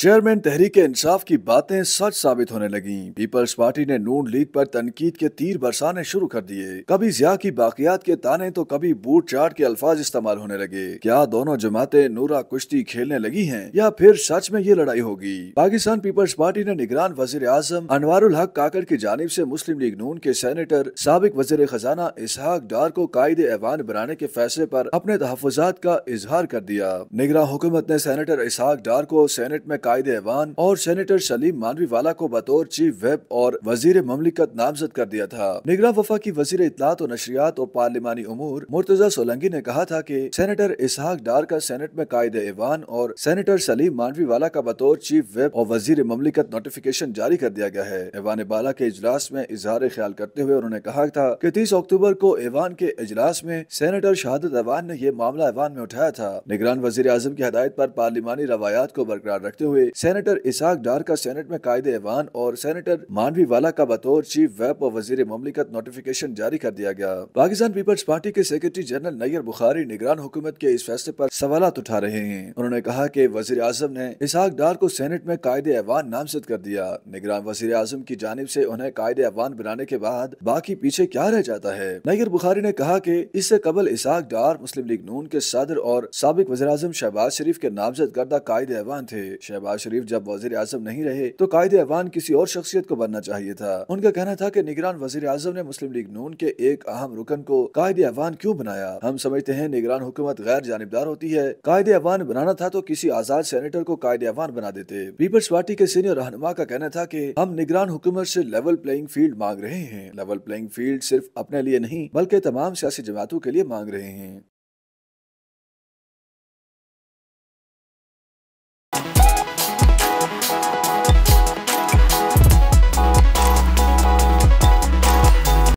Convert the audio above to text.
chairman तहरीक इंसाफ की बातें सच साबित होने लगी पीपल्स पार्टी ने नून लीग पर तनकीद के तीर बरसाने शुरू कर दिए कभी जिया की बाकियात के ताने तो कभी बूट चाट के अल्फाज इस्तेमाल होने लगे क्या दोनों जमातें नूरा कुश्ती खेलने लगी हैं या फिर सच में ये लड़ाई होगी पाकिस्तान पीपल्स पार्टी ने निगरान वजीर आजम अनवारुल हक काकड़ की जानब ऐसी मुस्लिम लीग नून के सैनेटर सबक वजीर खजाना इसहाक डार को कायद ऐवान बनाने के फैसले आरोप अपने तहफात का इजहार कर दिया निगरान हुकूमत ने सैनेटर इसहाक डार को सैनेट में कायद एवान और सेनेटर सलीम मानवी वाला को बतौर चीफ वेब और वजीर ममलिकत नामजद कर दिया था निगरान वफा की वजीर इतलात और नशरियात और पार्लिमानी उमूर मुर्तजा सोलंगी ने कहा था की सैनेटर इसहाक डार का सेनेट में कायद एवान और सैनेटर सलीम मानवी वाला का बतौर चीफ वेब और वजीर ममलिकत नोटिफिकेशन जारी कर दिया गया है ऐवान बाला के इजलास में इजहार ख्याल करते हुए उन्होंने कहा था की तीस अक्टूबर को ऐवान के इजलास में सैनेटर शहादत एवान ने यह मामला ऐवान में उठाया था निगरान वजीर आजम की हदायत आरोप पार्लिमानी रवायात को बरकरार रखते हुए हुए सेनेटर इसाक डार का सेनेट में कायदे ऐवान और सेनेटर मानवी वाला का बतौर चीफ वेब और वजीर ममलिकत नोटिफिकेशन जारी कर दिया गया पाकिस्तान पीपल्स पार्टी के सेक्रेटरी जनरल नैयर बुखारी निगरान हुकूमत के इस फैसले आरोप सवाल उठा रहे हैं उन्होंने कहा की वजीर आजम ने इसाक डार को सेनेट में कायदे ऐवान नामजद कर दिया निगरान वजीर आजम की जानब ऐसी उन्हें कायदे ऐवान बनाने के बाद बाकी पीछे क्या रह जाता है नैयर बुखारी ने कहा की इससे कबल इसाक डार मुस्लिम लीग नून के सदर और सबक वजी शहबाज शरीफ के नामजद करदा कायदे ऐवान थे शहबाज नवाज शरीफ जब वजीर आजम नहीं रहे तो कायदे अवान किसी और शख्सियत को बनना चाहिए था उनका कहना था की निगरान वजीर आजम ने मुस्लिम लीग नून के एक अहम रुकन को कायदे अवान क्यूँ बनाया हम समझते हैं निगरान हुकूमत गैर जानबदार होती है कायदे अवान बनाना था तो किसी आजाद सेनेटर को कायदे अवान बना देते पीपल्स पार्टी के सीनियर रहनुमा का कहना था की हम निगरान हुकूमत ऐसी लेवल प्लेइंग फील्ड मांग रहे हैं लेवल प्लेइंग फील्ड सिर्फ अपने लिए नहीं बल्कि तमाम सियासी जमातों के लिए मांग रहे हैं